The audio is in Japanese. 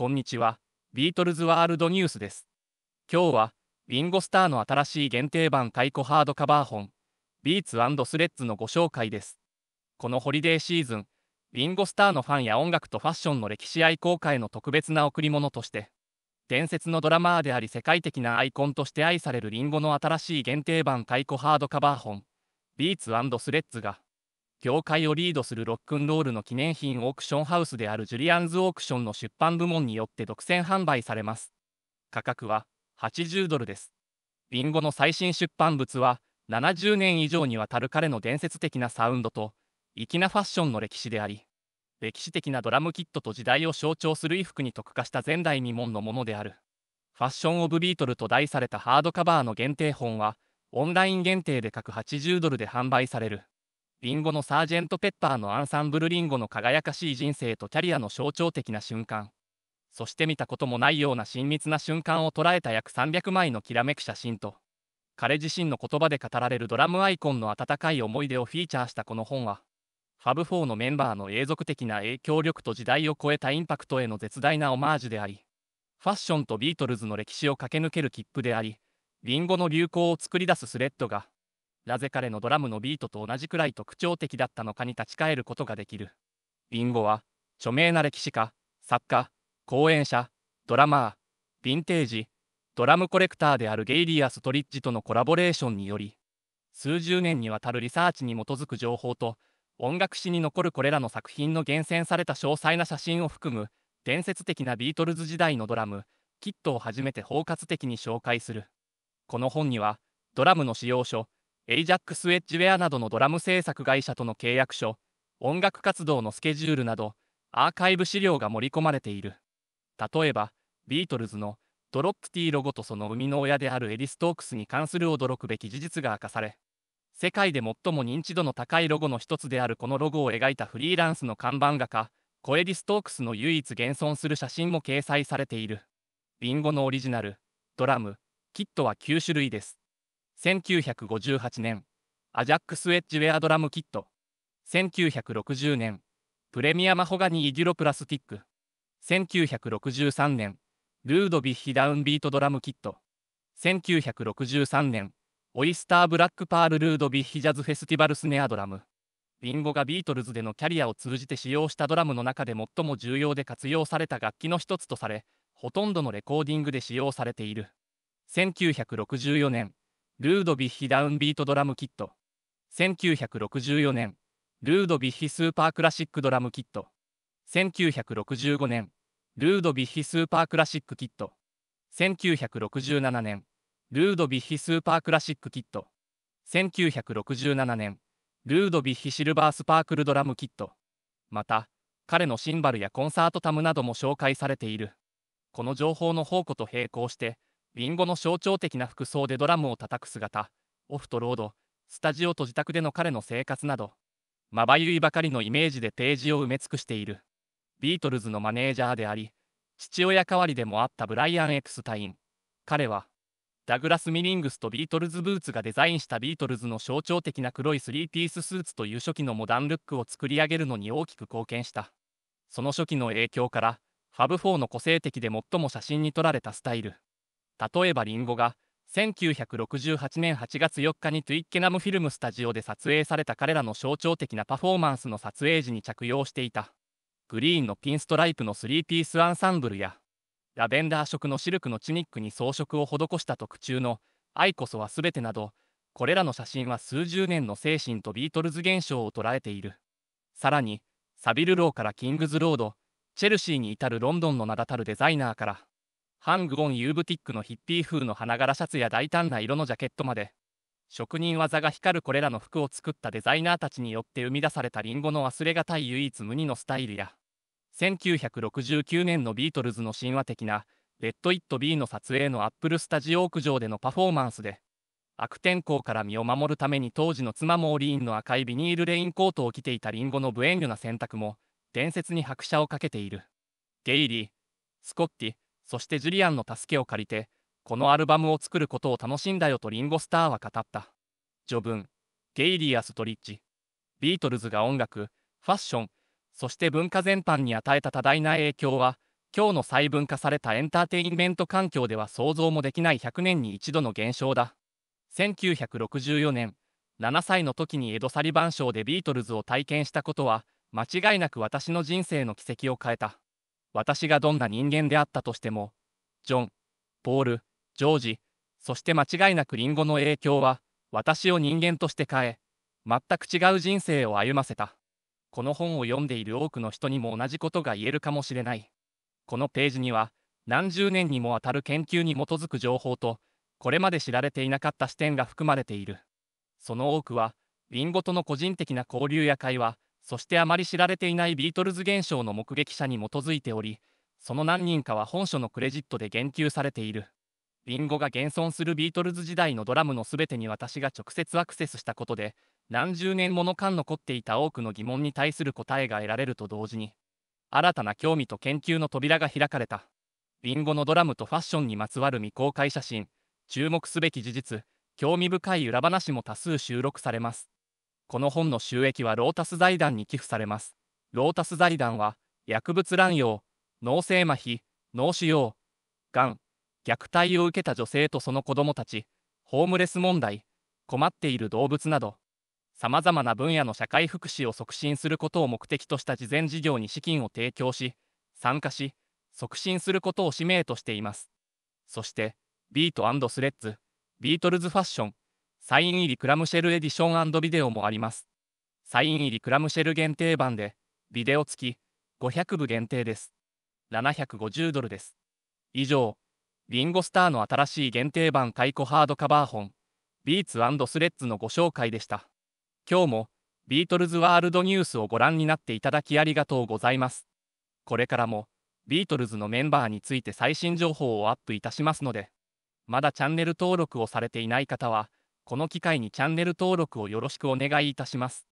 こんにちは、ビートルズワールドニュースです。今日は、ウィンゴスターの新しい限定版太鼓ハードカバー本、ビーツスレッズのご紹介です。このホリデーシーズン、ウィンゴスターのファンや音楽とファッションの歴史愛好会の特別な贈り物として、伝説のドラマーであり世界的なアイコンとして愛されるリンゴの新しい限定版太鼓ハードカバー本、ビーツスレッズが、業界をリードするロックンロールの記念品オークションハウスであるジュリアンズオークションの出版部門によって独占販売されます。価格は80ドルです。ビンゴの最新出版物は70年以上にわたる彼の伝説的なサウンドと粋なファッションの歴史であり、歴史的なドラムキットと時代を象徴する衣服に特化した前代未聞のものである。ファッション・オブ・ビートルと題されたハードカバーの限定本は、オンライン限定で各80ドルで販売される。リンゴのサージェント・ペッパーのアンサンブルリンゴの輝かしい人生とキャリアの象徴的な瞬間。そして見たこともないような親密な瞬間を捉えた約300枚のきらめく写真と、彼自身の言葉で語られるドラムアイコンの温かい思い出をフィーチャーしたこの本は、ファブ4のメンバーの永続的な影響力と時代を超えたインパクトへの絶大なオマージュであり、ファッションとビートルズの歴史を駆け抜ける切符であり、リンゴの流行を作り出すスレッドが、なぜ彼のドラムのビートと同じくらい特徴的だったのかに立ち返ることができる。ビンゴは、著名な歴史家、作家、講演者、ドラマー、ヴィンテージ、ドラムコレクターであるゲイリー・ア・ストリッジとのコラボレーションにより、数十年にわたるリサーチに基づく情報と、音楽史に残るこれらの作品の厳選された詳細な写真を含む、伝説的なビートルズ時代のドラム、キットを初めて包括的に紹介する。この本には、ドラムの使用書、ックスウェッジウェアなどのドラム制作会社との契約書、音楽活動のスケジュールなど、アーカイブ資料が盛り込まれている。例えば、ビートルズのドロップティーロゴとその生みの親であるエリストークスに関する驚くべき事実が明かされ、世界で最も認知度の高いロゴの一つであるこのロゴを描いたフリーランスの看板画家、コエリストークスの唯一現存する写真も掲載されている。リンゴのオリジナル、ドラム、キットは9種類です。1958年、アジャックスウェッジウェアドラムキット。1960年、プレミアマホガニーデュロプラスティック。1963年、ルードビッヒダウンビートドラムキット。1963年、オイスターブラックパールルードビッヒジャズフェスティバルスネアドラム。リンゴがビートルズでのキャリアを通じて使用したドラムの中で最も重要で活用された楽器の一つとされ、ほとんどのレコーディングで使用されている。1964年、ルードビッヒダウンビートドラムキット1964年ルードビッヒスーパークラシックドラムキット1965年ルードビッヒスーパークラシックキット1967年ルードビッヒスーパークラシックキット1967年ルードビッヒシルバースパークルドラムキットまた彼のシンバルやコンサートタムなども紹介されているこの情報の宝庫と並行してリンゴの象徴的な服装でドラムを叩く姿、オフとロード、スタジオと自宅での彼の生活など、まばゆいばかりのイメージでページを埋め尽くしている。ビートルズのマネージャーであり、父親代わりでもあったブライアン・エクスタイン。彼は、ダグラス・ミリングスとビートルズ・ブーツがデザインしたビートルズの象徴的な黒いスリーピーススーツという初期のモダンルックを作り上げるのに大きく貢献した。その初期の影響から、ハブ4の個性的で最も写真に撮られたスタイル。例えばリンゴが、1968年8月4日にトゥイッケナムフィルムスタジオで撮影された彼らの象徴的なパフォーマンスの撮影時に着用していた、グリーンのピンストライプのスリーピースアンサンブルや、ラベンダー色のシルクのチュニックに装飾を施した特注の、愛こそは全てなど、これらの写真は数十年の精神とビートルズ現象を捉えている。さらに、サビルローからキングズロード、チェルシーに至るロンドンの名だたるデザイナーから、ハングオン・ユーブティックのヒッピー風の花柄シャツや大胆な色のジャケットまで、職人技が光るこれらの服を作ったデザイナーたちによって生み出されたリンゴの忘れがたい唯一無二のスタイルや、1969年のビートルズの神話的な、レッド・イット・ビーの撮影のアップルスタジオ屋上でのパフォーマンスで、悪天候から身を守るために当時の妻モーリーンの赤いビニールレインコートを着ていたリンゴの無遠慮な選択も、伝説に拍車をかけている。ゲイリー、スコッティ、そしてジュリアンの助けを借りて、このアルバムを作ることを楽しんだよとリンゴスターは語った。序文、ゲイリー・アストリッジ。ビートルズが音楽、ファッション、そして文化全般に与えた多大な影響は、今日の細分化されたエンターテインメント環境では想像もできない100年に一度の現象だ。1964年、7歳の時にエド・サリバン賞でビートルズを体験したことは、間違いなく私の人生の軌跡を変えた。私がどんな人間であったとしても、ジョン、ポール、ジョージ、そして間違いなくリンゴの影響は、私を人間として変え、全く違う人生を歩ませた。この本を読んでいる多くの人にも同じことが言えるかもしれない。このページには、何十年にもわたる研究に基づく情報と、これまで知られていなかった視点が含まれている。その多くは、リンゴとの個人的な交流や会話、そしてあまり知られていないビートルズ現象の目撃者に基づいており、その何人かは本書のクレジットで言及されている。リンゴが現存するビートルズ時代のドラムの全てに私が直接アクセスしたことで、何十年もの間残っていた多くの疑問に対する答えが得られると同時に、新たな興味と研究の扉が開かれた。リンゴのドラムとファッションにまつわる未公開写真、注目すべき事実、興味深い裏話も多数収録されます。この本の収益はロータス財団に寄付されます。ロータス財団は、薬物乱用、脳性麻痺、脳腫瘍、がん、虐待を受けた女性とその子供たち、ホームレス問題、困っている動物など、さまざまな分野の社会福祉を促進することを目的とした慈善事業に資金を提供し、参加し、促進することを使命としています。そして、ビートスレッズ、ビートルズファッション、サイン入りクラムシェルエディションビデオもあります。サイン入りクラムシェル限定版で、ビデオ付き500部限定です。750ドルです。以上、リンゴスターの新しい限定版太鼓ハードカバー本、ビーツスレッズのご紹介でした。今日も、ビートルズワールドニュースをご覧になっていただきありがとうございます。これからも、ビートルズのメンバーについて最新情報をアップいたしますので、まだチャンネル登録をされていない方は、この機会にチャンネル登録をよろしくお願いいたします。